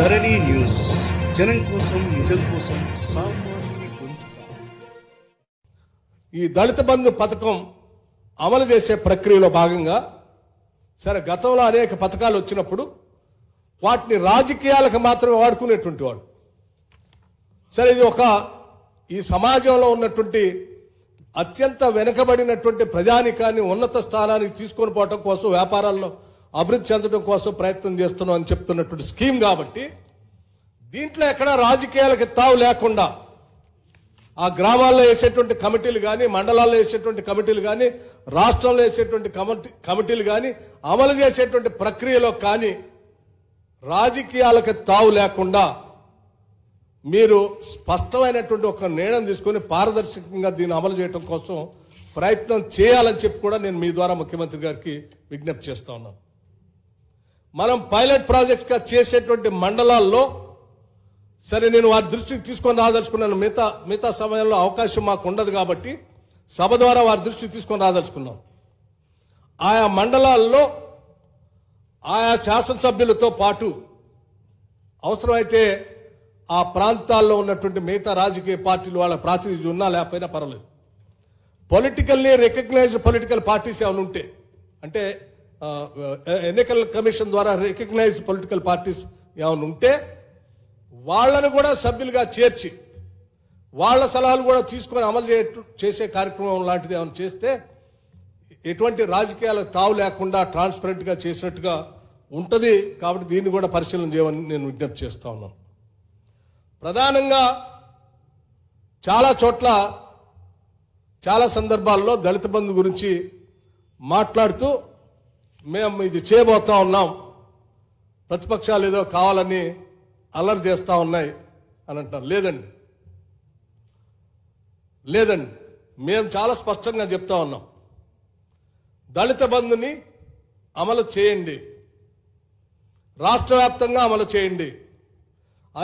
ధరణి news జనం కోసం నిజం కోసం ఈ దళిత బంధు పథకం అమలు చేసే ప్రక్రియలో భాగంగా సరే గతంలో అనేక పథకాలు వచ్చినప్పుడు వాటిని రాజకీయాలకు మాత్రమే వాడుకునేటువంటి వాడు సరే ఇది ఒక ఈ సమాజంలో ఉన్నటువంటి అత్యంత వెనుకబడినటువంటి ప్రజానికాన్ని ఉన్నత స్థానానికి తీసుకొని పోవటం కోసం వ్యాపారాల్లో అభివృద్ధి చెందడం కోసం ప్రయత్నం చేస్తున్నాం అని చెప్తున్నటువంటి స్కీమ్ కాబట్టి దీంట్లో ఎక్కడ రాజకీయాలకి తావు లేకుండా ఆ గ్రామాల్లో వేసేటువంటి కమిటీలు కానీ మండలాల్లో వేసేటువంటి కమిటీలు కానీ రాష్ట్రంలో వేసేటువంటి కమిటీ కమిటీలు కానీ అమలు చేసేటువంటి ప్రక్రియలో కానీ రాజకీయాలకు తావు లేకుండా మీరు స్పష్టమైనటువంటి ఒక నిర్ణయం తీసుకొని పారదర్శకంగా దీన్ని అమలు చేయడం కోసం ప్రయత్నం చేయాలని చెప్పి కూడా నేను మీ ద్వారా ముఖ్యమంత్రి గారికి విజ్ఞప్తి చేస్తా ఉన్నాను మనం పైలట్ ప్రాజెక్ట్గా చేసేటువంటి మండలాల్లో సరే నేను వారి దృష్టికి తీసుకొని రాదలుచుకున్నాను మిగతా మిగతా సమయంలో అవకాశం మాకు ఉండదు కాబట్టి సభ ద్వారా వారి దృష్టికి తీసుకొని రాదలుచుకున్నాం ఆయా మండలాల్లో ఆయా శాసనసభ్యులతో పాటు అవసరమైతే ఆ ప్రాంతాల్లో ఉన్నటువంటి మిగతా రాజకీయ పార్టీలు వాళ్ళ ప్రాతినిధ్యం ఉన్నా లేకపోయినా పర్వాలేదు పొలిటికల్లీ రికగ్నైజ్డ్ పొలిటికల్ పార్టీస్ ఏమైనా ఉంటే అంటే ఎన్నికల కమిషన్ ద్వారా రికగ్నైజ్డ్ పొలిటికల్ పార్టీస్ ఏమైనా ఉంటే వాళ్లను కూడా సభ్యులుగా చేర్చి వాళ్ళ సలహాలు కూడా తీసుకొని అమలు చే చేసే కార్యక్రమం లాంటిది ఏమైనా చేస్తే ఎటువంటి రాజకీయాలకు తావు లేకుండా ట్రాన్స్పరెంట్గా చేసినట్టుగా ఉంటుంది కాబట్టి దీన్ని కూడా పరిశీలన చేయమని నేను విజ్ఞప్తి చేస్తా ఉన్నాను ప్రధానంగా చాలా చోట్ల చాలా సందర్భాల్లో దళిత బంధు గురించి మాట్లాడుతూ మేము ఇది చేయబోతా ఉన్నాం ప్రతిపక్షాలు ఏదో కావాలని అల్లరి చేస్తూ ఉన్నాయి అని అంటున్నారు లేదండి లేదండి మేము చాలా స్పష్టంగా చెప్తా ఉన్నాం దళిత బంధుని అమలు చేయండి రాష్ట్ర వ్యాప్తంగా అమలు చేయండి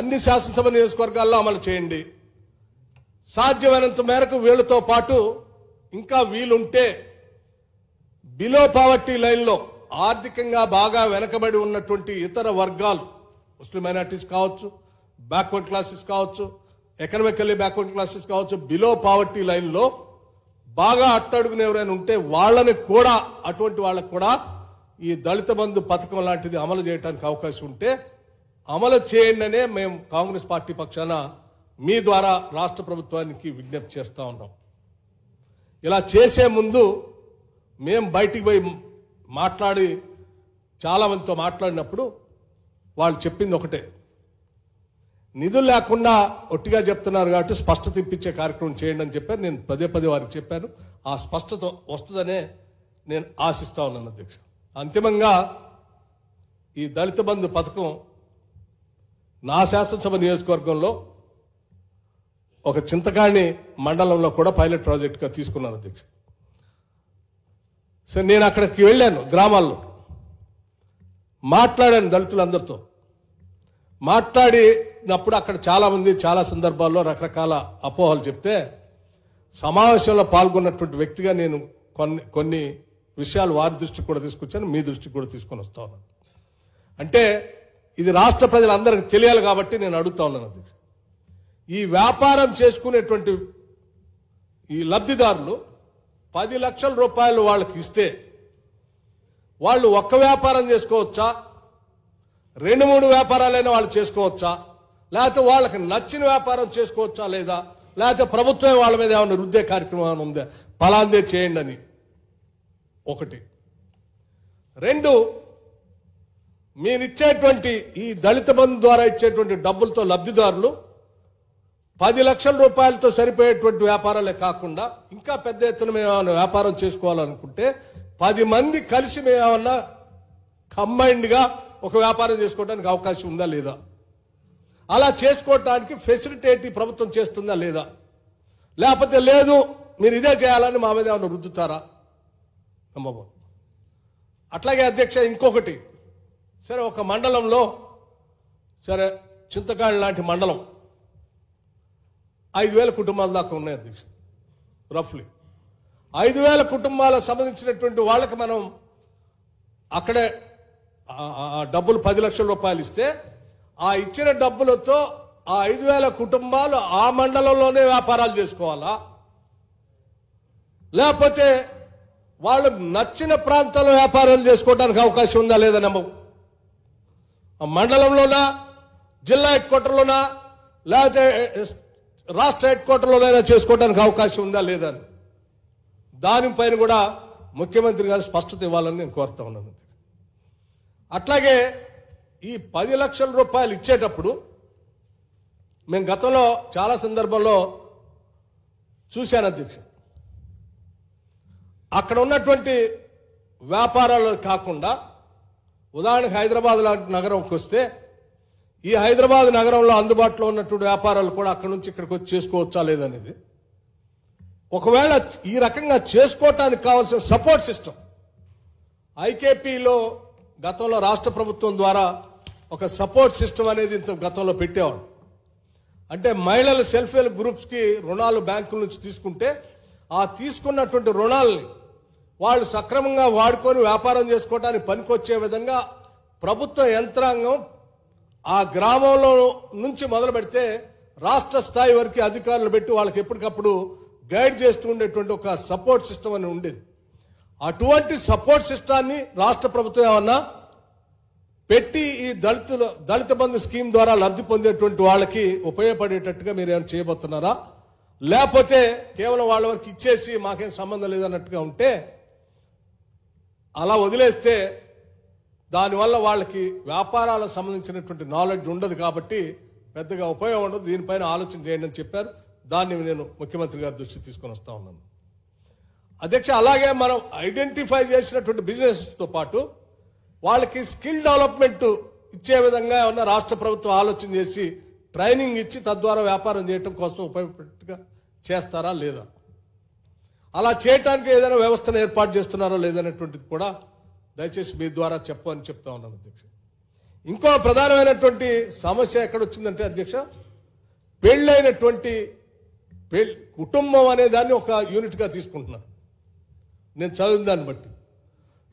అన్ని శాసనసభ నియోజకవర్గాల్లో అమలు చేయండి సాధ్యమైనంత మేరకు వీళ్ళతో పాటు ఇంకా వీలుంటే బిలో పావర్టీ లైన్లో ఆర్థికంగా బాగా వెనకబడి ఉన్నటువంటి ఇతర వర్గాలు ముస్లిం మైనార్టీస్ కావచ్చు బ్యాక్వర్డ్ క్లాసెస్ కావచ్చు ఎకనమికల్లీ బ్యాక్వర్డ్ క్లాసెస్ కావచ్చు బిలో పావర్టీ లైన్లో బాగా అట్టడుగుని ఎవరైనా ఉంటే వాళ్ళని కూడా అటువంటి వాళ్ళకు కూడా ఈ దళిత బంధు పథకం లాంటిది అమలు చేయడానికి అవకాశం ఉంటే అమలు చేయండి అనే మేము కాంగ్రెస్ పార్టీ పక్షాన మీ ద్వారా రాష్ట్ర ప్రభుత్వానికి విజ్ఞప్తి చేస్తూ ఉన్నాం ఇలా చేసే ముందు మేము బయటికి పోయి మాట్లాడి చాలామందితో మాట్లాడినప్పుడు వాళ్ళు చెప్పింది ఒకటే నిధులు లేకుండా ఒట్టిగా చెప్తున్నారు కాబట్టి స్పష్టత ఇప్పించే కార్యక్రమం చేయండి అని చెప్పారు నేను పదే పదే వారికి చెప్పాను ఆ స్పష్టత వస్తుందనే నేను ఆశిస్తా ఉన్నాను అధ్యక్ష అంతిమంగా ఈ దళిత బంధు పథకం నా శాసనసభ నియోజకవర్గంలో ఒక చింతకాణి మండలంలో కూడా పైలట్ ప్రాజెక్టుగా తీసుకున్నాను అధ్యక్ష సో నేను అక్కడికి వెళ్ళాను గ్రామాల్లో మాట్లాడాను దళితులందరితో మాట్లాడినప్పుడు అక్కడ చాలామంది చాలా సందర్భాల్లో రకరకాల అపోహలు చెప్తే సమావేశంలో పాల్గొన్నటువంటి వ్యక్తిగా నేను కొన్ని కొన్ని విషయాలు వారి దృష్టికి కూడా తీసుకొచ్చాను మీ దృష్టికి కూడా తీసుకొని వస్తా ఉన్నాను అంటే ఇది రాష్ట్ర ప్రజలందరికీ తెలియాలి కాబట్టి నేను అడుగుతా ఉన్నాను అధ్యక్ష ఈ వ్యాపారం చేసుకునేటువంటి ఈ లబ్ధిదారులు పది లక్షల రూపాయలు వాళ్ళకి ఇస్తే వాళ్ళు ఒక్క వ్యాపారం చేసుకోవచ్చా రెండు మూడు వ్యాపారాలైనా వాళ్ళు చేసుకోవచ్చా లేకపోతే వాళ్ళకి నచ్చిన వ్యాపారం చేసుకోవచ్చా లేదా లేకపోతే ప్రభుత్వం వాళ్ళ మీద ఏమైనా రుద్దే కార్యక్రమం ఉందా ఫలాందే చేయండి అని ఒకటి రెండు మీరిచ్చేటువంటి ఈ దళిత బంధు ద్వారా ఇచ్చేటువంటి డబ్బులతో లబ్ధిదారులు పది లక్షల రూపాయలతో సరిపోయేటువంటి వ్యాపారాలే కాకుండా ఇంకా పెద్ద ఎత్తున మేము వ్యాపారం చేసుకోవాలనుకుంటే పది మంది కలిసి మేమేమన్నా కంబైన్డ్గా ఒక వ్యాపారం చేసుకోవడానికి అవకాశం ఉందా లేదా అలా చేసుకోవటానికి ఫెసిలిటేట్ ప్రభుత్వం చేస్తుందా లేదా లేకపోతే లేదు మీరు ఇదే చేయాలని మా మీద ఏమైనా రుద్దుతారా నమ్మబో అట్లాగే అధ్యక్ష ఇంకొకటి సరే ఒక మండలంలో సరే చింతకాడు లాంటి మండలం ఐదు వేల కుటుంబాల దాకా ఉన్నాయి అధ్యక్ష రఫ్లీ ఐదు వేల కుటుంబాలకు సంబంధించినటువంటి వాళ్ళకి మనం అక్కడే డబ్బులు పది లక్షల రూపాయలు ఇస్తే ఆ ఇచ్చిన డబ్బులతో ఆ ఐదు వేల కుటుంబాలు ఆ మండలంలోనే వ్యాపారాలు చేసుకోవాలా లేకపోతే వాళ్ళు నచ్చిన ప్రాంతాల్లో వ్యాపారాలు చేసుకోవడానికి అవకాశం ఉందా లేదా నమ్మ మండలంలోనా జిల్లా హెడ్ క్వార్టర్లోనా లేకపోతే రాష్ట్ర హెడ్ క్వార్టర్లోనైనా చేసుకోవడానికి అవకాశం ఉందా లేదా దానిపైన కూడా ముఖ్యమంత్రి గారు స్పష్టత ఇవ్వాలని నేను కోరుతా ఉన్నాను అట్లాగే ఈ పది లక్షల రూపాయలు ఇచ్చేటప్పుడు మేము గతంలో చాలా సందర్భంలో చూశాను అధ్యక్ష అక్కడ ఉన్నటువంటి వ్యాపారాలు కాకుండా ఉదాహరణకు హైదరాబాద్ లాంటి నగరంకి వస్తే ఈ హైదరాబాద్ నగరంలో అందుబాటులో ఉన్నటువంటి వ్యాపారాలు కూడా అక్కడి నుంచి ఇక్కడికి వచ్చి చేసుకోవచ్చా లేదనేది ఒకవేళ ఈ రకంగా చేసుకోవటానికి కావాల్సిన సపోర్ట్ సిస్టమ్ ఐకేపీలో గతంలో రాష్ట్ర ప్రభుత్వం ద్వారా ఒక సపోర్ట్ సిస్టమ్ అనేది ఇంత గతంలో పెట్టేవాడు అంటే మహిళల సెల్ఫ్ హెల్ప్ గ్రూప్స్కి రుణాలు బ్యాంకుల నుంచి తీసుకుంటే ఆ తీసుకున్నటువంటి రుణాలని వాళ్ళు సక్రమంగా వాడుకొని వ్యాపారం చేసుకోవటానికి పనికొచ్చే విధంగా ప్రభుత్వ యంత్రాంగం ఆ గ్రామంలో నుంచి మొదలు పెడితే రాష్ట్ర స్థాయి వరకు అధికారులు పెట్టి వాళ్ళకి ఎప్పటికప్పుడు గైడ్ చేస్తూ ఉండేటువంటి ఒక సపోర్ట్ సిస్టమ్ అని ఉండేది అటువంటి సపోర్ట్ సిస్టాన్ని రాష్ట్ర ప్రభుత్వం ఏమన్నా పెట్టి ఈ దళితుల దళిత బంధు స్కీమ్ ద్వారా లబ్ధి పొందేటువంటి వాళ్ళకి ఉపయోగపడేటట్టుగా మీరు ఏమైనా చేయబోతున్నారా లేకపోతే కేవలం వాళ్ళ వరకు ఇచ్చేసి మాకేం సంబంధం లేదన్నట్టుగా ఉంటే అలా వదిలేస్తే దానివల్ల వాళ్ళకి వ్యాపారాలకు సంబంధించినటువంటి నాలెడ్జ్ ఉండదు కాబట్టి పెద్దగా ఉపయోగం ఉండదు దీనిపైన ఆలోచన చేయండి అని చెప్పారు దాన్ని నేను ముఖ్యమంత్రి గారి దృష్టి తీసుకొని వస్తా ఉన్నాను అధ్యక్ష అలాగే మనం ఐడెంటిఫై చేసినటువంటి బిజినెస్తో పాటు వాళ్ళకి స్కిల్ డెవలప్మెంట్ ఇచ్చే విధంగా ఉన్న రాష్ట్ర ప్రభుత్వం ఆలోచన చేసి ట్రైనింగ్ ఇచ్చి తద్వారా వ్యాపారం చేయటం కోసం ఉపయోగపడేట్టుగా చేస్తారా లేదా అలా చేయటానికి ఏదైనా వ్యవస్థను ఏర్పాటు చేస్తున్నారో లేదనేటువంటిది కూడా దయచేసి మీ ద్వారా చెప్పమని చెప్తా ఉన్నాను అధ్యక్ష ఇంకో ప్రధానమైనటువంటి సమస్య ఎక్కడొచ్చిందంటే అధ్యక్ష పెళ్ళైనటువంటి పెళ్ళి కుటుంబం అనే దాన్ని ఒక యూనిట్గా తీసుకుంటున్నాను నేను చదివిన దాన్ని బట్టి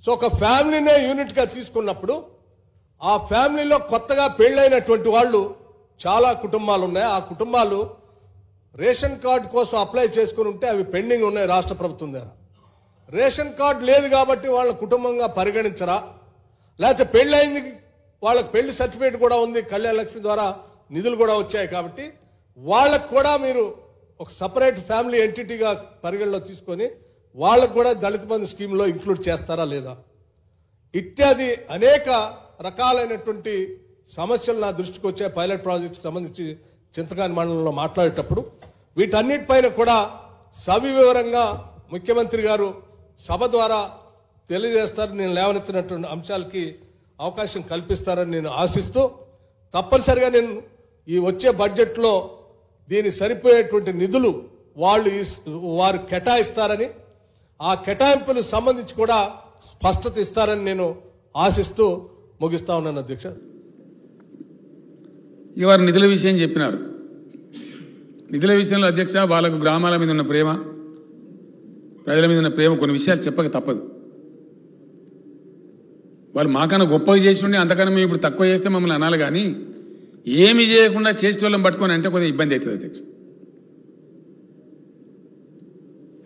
సో ఒక ఫ్యామిలీనే యూనిట్గా తీసుకున్నప్పుడు ఆ ఫ్యామిలీలో కొత్తగా పెళ్ళైనటువంటి వాళ్ళు చాలా కుటుంబాలు ఉన్నాయి ఆ కుటుంబాలు రేషన్ కార్డు కోసం అప్లై చేసుకుని ఉంటే అవి పెండింగ్ ఉన్నాయి రాష్ట్ర ప్రభుత్వం దగ్గర రేషన్ కార్డు లేదు కాబట్టి వాళ్ళ కుటుంబంగా పరిగణించరా లేకపోతే అయింది వాళ్ళకి పెళ్లి సర్టిఫికేట్ కూడా ఉంది కళ్యాణ లక్ష్మి ద్వారా నిధులు కూడా వచ్చాయి కాబట్టి వాళ్ళకు కూడా మీరు ఒక సపరేట్ ఫ్యామిలీ ఎంటిటీగా పరిగణలో తీసుకొని వాళ్ళకు కూడా దళిత బంధు స్కీమ్లో ఇంక్లూడ్ చేస్తారా లేదా ఇత్యాది అనేక రకాలైనటువంటి సమస్యలు నా దృష్టికి వచ్చే పైలట్ ప్రాజెక్టు సంబంధించి చింతకాని మండలంలో మాట్లాడేటప్పుడు వీటన్నిటిపైన కూడా సవివరంగా ముఖ్యమంత్రి గారు సభ ద్వారా తెలియజేస్తారని నేను లేవనెత్తినటువంటి అంశాలకి అవకాశం కల్పిస్తారని నేను ఆశిస్తూ తప్పనిసరిగా నేను ఈ వచ్చే బడ్జెట్లో దీని సరిపోయేటువంటి నిధులు వాళ్ళు వారు కేటాయిస్తారని ఆ కేటాయింపులకు సంబంధించి కూడా స్పష్టత ఇస్తారని నేను ఆశిస్తూ ముగిస్తా ఉన్నాను అధ్యక్ష ఇవారు నిధుల విషయం చెప్పినారు నిధుల విషయంలో అధ్యక్ష వాళ్ళకు గ్రామాల మీద ఉన్న ప్రేమ ప్రజల మీద ఉన్న ప్రేమ కొన్ని విషయాలు చెప్పక తప్పదు వాళ్ళు మాకన్నా గొప్పగా చేసి ఉండి అంతకన్నా మేము ఇప్పుడు తక్కువ చేస్తే మమ్మల్ని అనాలి కానీ ఏమి చేయకుండా చేసే వాళ్ళని పట్టుకొని అంటే కొంచెం ఇబ్బంది అవుతుంది అధ్యక్ష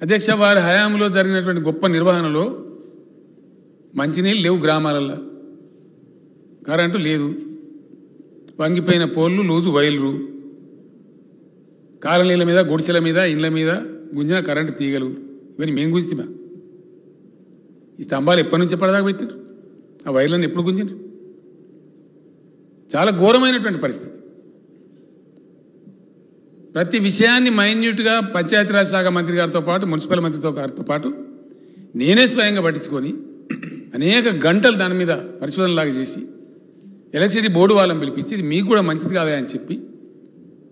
అధ్యక్ష వారి హయాంలో జరిగినటువంటి గొప్ప నిర్వహణలో మంచినీళ్ళు లేవు గ్రామాలలో కరెంటు లేదు వంగిపోయిన పోళ్ళు లూజు వైర్లు కాలనీల మీద గుడిసెల మీద ఇండ్ల మీద గుంజిన కరెంటు తీగలు ఇవన్నీ మేము గుంజితిమా ఈ స్తంభాలు ఎప్పటి నుంచి ఎప్పటిదాకా పెట్టినారు ఆ వైర్లను ఎప్పుడు గుంజినారు చాలా ఘోరమైనటువంటి పరిస్థితి ప్రతి విషయాన్ని మైన్యూట్గా పంచాయతీరాజ్ శాఖ మంత్రి గారితో పాటు మున్సిపల్ మంత్రితో గారితో పాటు నేనే స్వయంగా పట్టించుకొని అనేక గంటలు దాని మీద పరిశోధనలాగా చేసి ఎలక్ట్రిసిటీ బోర్డు వాళ్ళని పిలిపించి ఇది మీకు కూడా మంచిది కాదా అని చెప్పి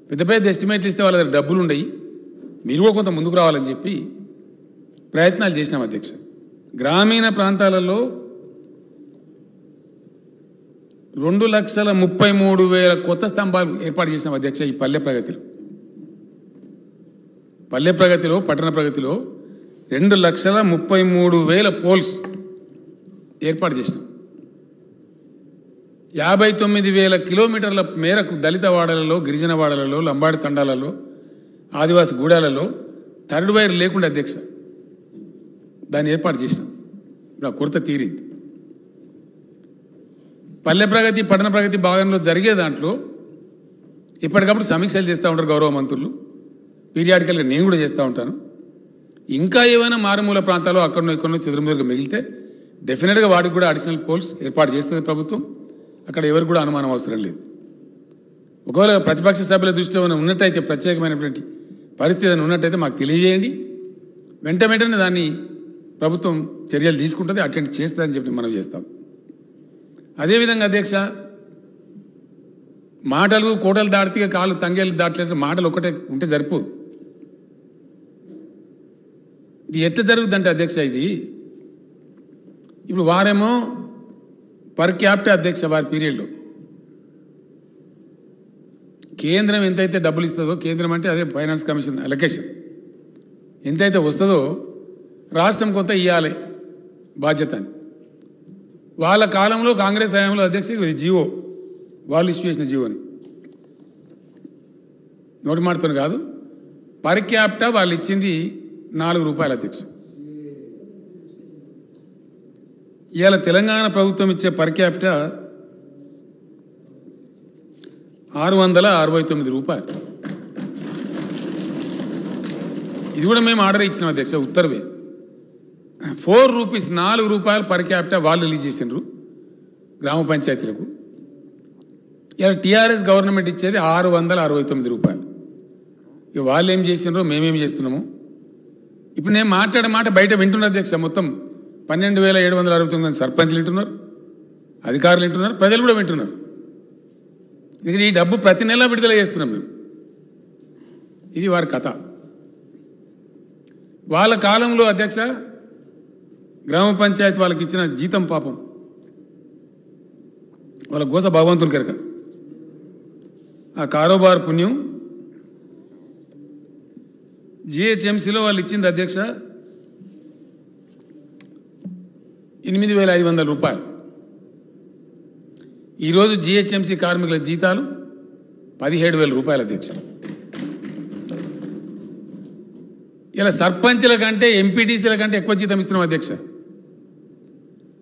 పెద్ద పెద్ద ఎస్టిమేట్లు ఇస్తే వాళ్ళ దగ్గర డబ్బులు ఉండయి మీరు కూడా కొంత ముందుకు రావాలని చెప్పి ప్రయత్నాలు చేసినాం అధ్యక్ష గ్రామీణ ప్రాంతాలలో రెండు లక్షల ముప్పై మూడు వేల కొత్త స్తంభాలు ఏర్పాటు చేసిన అధ్యక్ష ఈ పల్లె ప్రగతిలో పల్లె ప్రగతిలో పట్టణ ప్రగతిలో రెండు లక్షల ముప్పై మూడు వేల పోల్స్ ఏర్పాటు చేసినాం యాభై తొమ్మిది వేల కిలోమీటర్ల మేరకు దళిత వాడలలో గిరిజన వాడలలో లంబాడి తండాలలో ఆదివాసి గూడాలలో థర్డ్ వైర్ లేకుండా అధ్యక్ష దాన్ని ఏర్పాటు చేసినాం ఇప్పుడు ఆ కొరత తీరింది పల్లె ప్రగతి పట్టణ ప్రగతి భాగంలో జరిగే దాంట్లో ఎప్పటికప్పుడు సమీక్షలు చేస్తూ ఉంటారు గౌరవ మంత్రులు పీరియాడికల్గా నేను కూడా చేస్తూ ఉంటాను ఇంకా ఏమైనా మారుమూల ప్రాంతాలు అక్కడనో ఇక్కడనో చెదురుముదురుగా మిగిలితే డెఫినెట్గా వాటికి కూడా అడిషనల్ పోల్స్ ఏర్పాటు చేస్తుంది ప్రభుత్వం అక్కడ ఎవరికి కూడా అనుమానం అవసరం లేదు ఒకవేళ ప్రతిపక్ష సభ్యుల దృష్టిలో ఏమైనా ఉన్నట్టయితే ప్రత్యేకమైనటువంటి పరిస్థితి ఉన్నట్టయితే మాకు తెలియజేయండి వెంట వెంటనే దాన్ని ప్రభుత్వం చర్యలు తీసుకుంటుంది అటెండ్ చేస్తుందని చెప్పి మనం చేస్తాం అదేవిధంగా అధ్యక్ష మాటలు కోటలు దాటితే కాళ్ళు తంగేళ్ళు దాటలేదు మాటలు ఒకటే ఉంటే జరుపు ఇది ఎట్లా అంటే అధ్యక్ష ఇది ఇప్పుడు వారేమో పర్ క్యాపిటల్ అధ్యక్ష వారి పీరియడ్లో కేంద్రం ఎంతైతే డబ్బులు ఇస్తుందో కేంద్రం అంటే అదే ఫైనాన్స్ కమిషన్ అలొకేషన్ ఎంతైతే వస్తుందో రాష్ట్రం కొంత ఇవ్వాలి బాధ్యత అని వాళ్ళ కాలంలో కాంగ్రెస్ హయాంలో అధ్యక్షుడు ఇది జియో వాళ్ళు ఇష్యూ చేసిన జియోని నోటి మాటతో కాదు పర్ క్యాప్టా వాళ్ళు ఇచ్చింది నాలుగు రూపాయల అధ్యక్ష ఇవాళ తెలంగాణ ప్రభుత్వం ఇచ్చే పర్ క్యాప్ట ఆరు వందల అరవై తొమ్మిది రూపాయలు ఇది కూడా మేము ఆర్డర్ ఇచ్చినాం అధ్యక్ష ఉత్తర్వే ఫోర్ రూపీస్ నాలుగు రూపాయలు పర్ క్యాపిటా వాళ్ళు రిలీజ్ చేసినారు గ్రామ పంచాయతీలకు ఇలా టీఆర్ఎస్ గవర్నమెంట్ ఇచ్చేది ఆరు వందల అరవై తొమ్మిది రూపాయలు ఇక వాళ్ళు ఏం చేసినారో మేమేం చేస్తున్నాము ఇప్పుడు నేను మాట్లాడే మాట బయట వింటున్నారు అధ్యక్ష మొత్తం పన్నెండు వేల ఏడు వందల అరవై తొమ్మిది సర్పంచ్లు వింటున్నారు అధికారులు వింటున్నారు ప్రజలు కూడా వింటున్నారు ఇక్కడ ఈ డబ్బు ప్రతి నెల విడుదల చేస్తున్నాం మేము ఇది వారి కథ వాళ్ళ కాలంలో అధ్యక్ష గ్రామ పంచాయతీ వాళ్ళకి ఇచ్చిన జీతం పాపం వాళ్ళ గోస భగవంతులు కనుక ఆ కారోబార్ పుణ్యం జిహెచ్ఎంసీలో వాళ్ళు ఇచ్చింది అధ్యక్ష ఎనిమిది వేల ఐదు వందల రూపాయలు ఈరోజు జిహెచ్ఎంసీ కార్మికుల జీతాలు పదిహేడు వేల రూపాయల అధ్యక్ష ఇలా సర్పంచ్ల కంటే ఎంపీటీసీల కంటే ఎక్కువ జీతం ఇస్తున్నాం అధ్యక్ష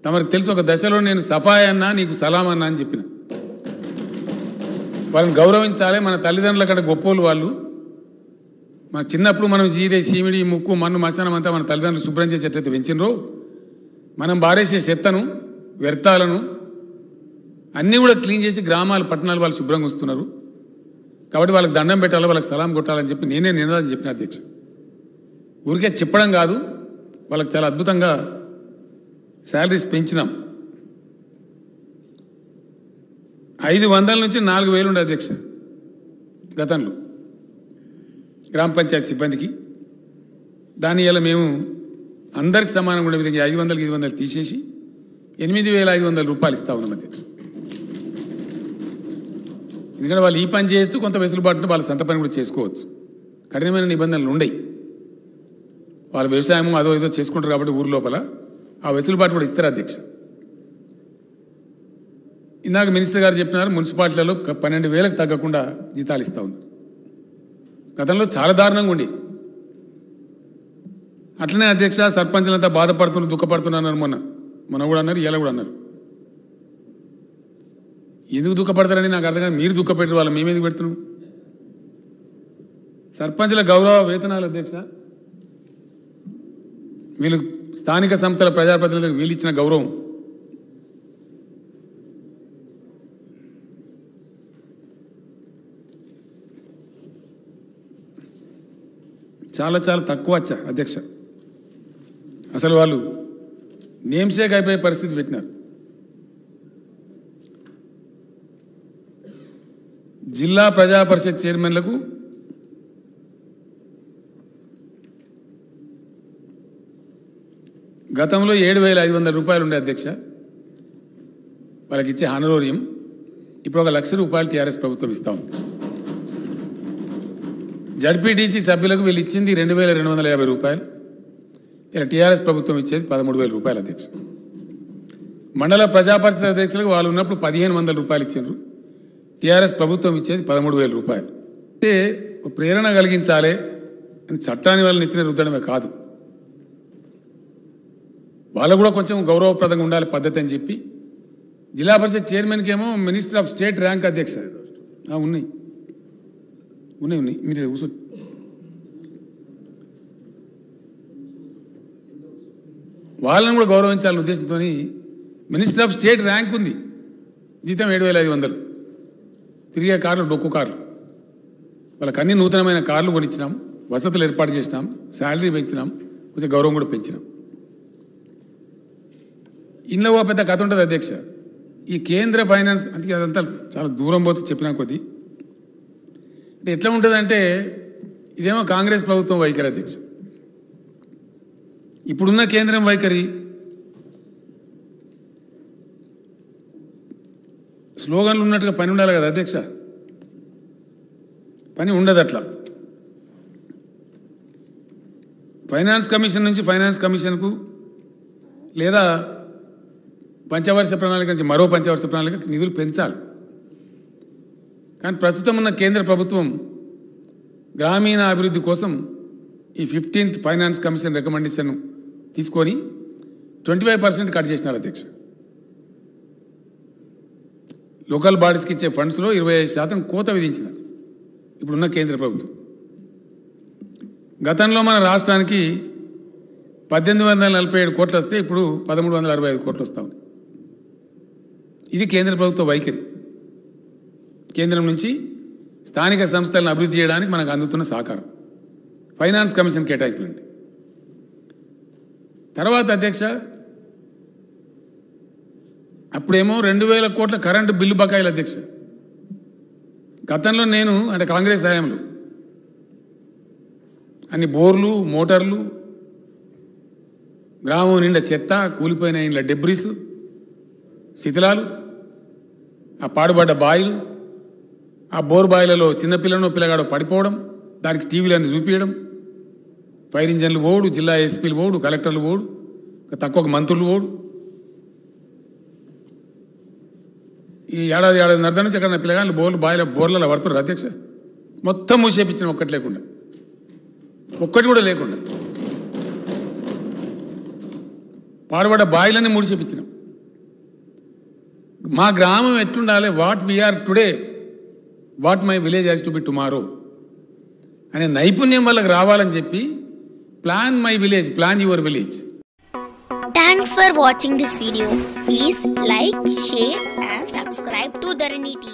తమకు తెలుసు ఒక దశలో నేను సఫాయ్ అన్నా నీకు సలాం అన్నా అని చెప్పిన వాళ్ళని గౌరవించాలి మన తల్లిదండ్రుల కంటే గొప్పోళ్ళు వాళ్ళు మన చిన్నప్పుడు మనం జీదే సీమిడి ముక్కు మన్ను మసనం అంతా మన తల్లిదండ్రులు శుభ్రం చేసేటట్టు పెంచినరో మనం బారేసే చెత్తను వ్యర్థాలను అన్నీ కూడా క్లీన్ చేసి గ్రామాలు పట్టణాలు వాళ్ళు శుభ్రంగా వస్తున్నారు కాబట్టి వాళ్ళకి దండం పెట్టాలి వాళ్ళకి సలాం కొట్టాలని చెప్పి నేనే నినాదం చెప్పిన అధ్యక్ష ఊరికే చెప్పడం కాదు వాళ్ళకి చాలా అద్భుతంగా శాలరీస్ పెంచినాం ఐదు వందల నుంచి నాలుగు వేలు ఉండే అధ్యక్ష గతంలో గ్రామ పంచాయతీ సిబ్బందికి దాని ఇలా మేము అందరికి సమానంగా ఉండే విధంగా ఐదు వందలకి ఐదు వందలు తీసేసి ఎనిమిది వేల ఐదు వందల రూపాయలు ఇస్తా ఉన్నాం అధ్యక్ష ఎందుకంటే వాళ్ళు ఈ పని చేయొచ్చు కొంత వెసులుబాటు వాళ్ళ సంత పని కూడా చేసుకోవచ్చు కఠినమైన నిబంధనలు ఉండయి వాళ్ళ వ్యవసాయం అదో ఏదో చేసుకుంటారు కాబట్టి ఊరి లోపల ఆ వెసులుబాటు కూడా ఇస్తారు అధ్యక్ష ఇందాక మినిస్టర్ గారు చెప్పినారు మున్సిపాలిటీలలో పన్నెండు వేలకు తగ్గకుండా జీతాలు ఇస్తూ ఉంది గతంలో చాలా దారుణంగా ఉండి అట్లనే అధ్యక్ష సర్పంచ్లంతా బాధపడుతున్నారు దుఃఖపడుతున్నారు మొన్న మొన్న కూడా అన్నారు ఇలా కూడా అన్నారు ఎందుకు దుఃఖపడతారని నాకు అర్థం కాదు మీరు దుఃఖపెట్టారు వాళ్ళు మేమేది పెడుతున్నాం సర్పంచ్ల గౌరవ వేతనాలు అధ్యక్ష వీళ్ళు స్థానిక సంస్థల ప్రజాప్రతినిధులకు వీలిచ్చిన గౌరవం చాలా చాలా తక్కువ వచ్చా అధ్యక్ష అసలు వాళ్ళు నేమ్సేక్ అయిపోయే పరిస్థితి పెట్టినారు జిల్లా ప్రజాపరిషత్ చైర్మన్లకు గతంలో ఏడు వేల ఐదు వందల రూపాయలు ఉండే అధ్యక్ష వాళ్ళకి ఇచ్చే హానరోరియం ఇప్పుడు ఒక లక్ష రూపాయలు టీఆర్ఎస్ ప్రభుత్వం ఇస్తా ఉంది జడ్పీటీసీ సభ్యులకు వీళ్ళు ఇచ్చింది రెండు వేల రెండు వందల యాభై రూపాయలు ఇలా టీఆర్ఎస్ ప్రభుత్వం ఇచ్చేది పదమూడు వేల రూపాయలు అధ్యక్ష మండల ప్రజాపరిషత్ అధ్యక్షులకు వాళ్ళు ఉన్నప్పుడు పదిహేను వందల రూపాయలు ఇచ్చిండ్రు టీఆర్ఎస్ ప్రభుత్వం ఇచ్చేది పదమూడు వేల రూపాయలు అంటే ప్రేరణ కలిగించాలి అని చట్టాన్ని వాళ్ళని ఎత్తిన రుద్దడమే కాదు వాళ్ళు కూడా కొంచెం గౌరవప్రదంగా ఉండాలి పద్ధతి అని చెప్పి జిల్లా పరిషత్ చైర్మన్కి ఏమో మినిస్టర్ ఆఫ్ స్టేట్ ర్యాంక్ అధ్యక్ష ఉన్నాయి ఉన్నాయి ఉన్నాయి మీరు కూర్చో వాళ్ళని కూడా గౌరవించాలని ఉద్దేశంతో మినిస్టర్ ఆఫ్ స్టేట్ ర్యాంక్ ఉంది జీతం ఏడు వేల ఐదు వందలు తిరిగే కార్లు డొక్కు కార్లు వాళ్ళకి అన్ని నూతనమైన కార్లు కొనిచ్చినాం వసతులు ఏర్పాటు చేసినాం శాలరీ పెంచినాం కొంచెం గౌరవం కూడా పెంచినాం ఇందులో పెద్ద కథ ఉంటుంది అధ్యక్ష ఈ కేంద్ర ఫైనాన్స్ అంటే అదంతా చాలా దూరం పోతే చెప్పినా కొద్దీ అంటే ఎట్లా ఉంటుందంటే ఇదేమో కాంగ్రెస్ ప్రభుత్వం వైఖరి అధ్యక్ష ఇప్పుడున్న కేంద్రం వైఖరి స్లోగన్లు ఉన్నట్టుగా పని ఉండాలి కదా అధ్యక్ష పని ఉండదు అట్లా ఫైనాన్స్ కమిషన్ నుంచి ఫైనాన్స్ కమిషన్కు లేదా పంచవర్ష ప్రణాళిక నుంచి మరో పంచవర్ష ప్రణాళిక నిధులు పెంచాలి కానీ ప్రస్తుతం ఉన్న కేంద్ర ప్రభుత్వం గ్రామీణ అభివృద్ధి కోసం ఈ ఫిఫ్టీన్త్ ఫైనాన్స్ కమిషన్ రికమెండేషన్ తీసుకొని ట్వంటీ ఫైవ్ పర్సెంట్ కట్ చేసినారు అధ్యక్ష లోకల్ బాడీస్కి ఇచ్చే ఫండ్స్లో ఇరవై ఐదు శాతం కోత విధించినారు ఇప్పుడున్న కేంద్ర ప్రభుత్వం గతంలో మన రాష్ట్రానికి పద్దెనిమిది వందల నలభై ఏడు కోట్లు వస్తే ఇప్పుడు పదమూడు వందల అరవై ఐదు కోట్లు వస్తా ఇది కేంద్ర ప్రభుత్వ వైఖరి కేంద్రం నుంచి స్థానిక సంస్థలను అభివృద్ధి చేయడానికి మనకు అందుతున్న సహకారం ఫైనాన్స్ కమిషన్ కేటాయింపులండి తర్వాత అధ్యక్ష అప్పుడేమో రెండు వేల కోట్ల కరెంటు బిల్లు బకాయిలు అధ్యక్ష గతంలో నేను అంటే కాంగ్రెస్ హయాంలో అన్ని బోర్లు మోటార్లు గ్రామం నిండా చెత్త కూలిపోయిన ఇండ్ల డెబ్రిస్ శిథిలాలు ఆ పాడుబడ్డ బాయిలు ఆ బోర్ బాయిలలో చిన్నపిల్లనో పిల్లగాడో పడిపోవడం దానికి టీవీలన్నీ చూపించడం ఫైర్ ఇంజన్లు పోడు జిల్లా ఎస్పీలు పోడు కలెక్టర్లు పోడు తక్కువ మంత్రులు పోడు ఈ ఏడాది ఏడాది నర్ద నుంచి ఎక్కడ పిల్లగాళ్ళు బోర్లు బాయిల బోర్లలో పడుతున్నారు అధ్యక్ష మొత్తం మూసేపించిన ఒక్కటి లేకుండా ఒక్కటి కూడా లేకుండా పాడుబడ్డ బాయిలన్నీ మూడిసేపించినాం మా గ్రామం ఎట్లుండాలి what we are today what my village has to be tomorrow అనే నైపుణ్యం వాళ్ళకి రావాలని చెప్పి plan my village plan your village thanks for watching this video please like share and subscribe to Dharani